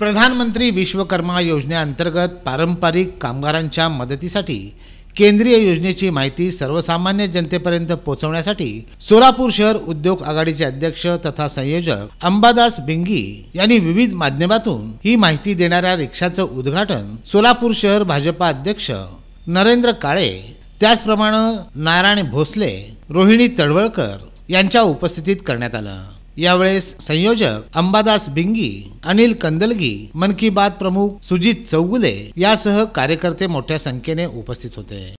प्रधानमंत्री विश्वकर्मा योजनेअंतर्गत पारंपरिक कामगारांच्या मदतीसाठी केंद्रीय योजनेची माहिती सर्वसामान्य जनतेपर्यंत पोहोचवण्यासाठी सोलापूर शहर उद्योग आघाडीचे अध्यक्ष तथा संयोजक अंबादास बिंगी यांनी विविध माध्यमातून ही माहिती देणाऱ्या रिक्षाचं उद्घाटन सोलापूर शहर भाजपा अध्यक्ष नरेंद्र काळे त्याचप्रमाणे नारायण भोसले रोहिणी तळवळकर यांच्या उपस्थितीत करण्यात आलं यावेळेस संयोजक अंबादास बिंगी अनिल कंदलगी मन की बात प्रमुख सुजित चौगुले यासह कार्यकर्ते मोठ्या संख्येने उपस्थित होते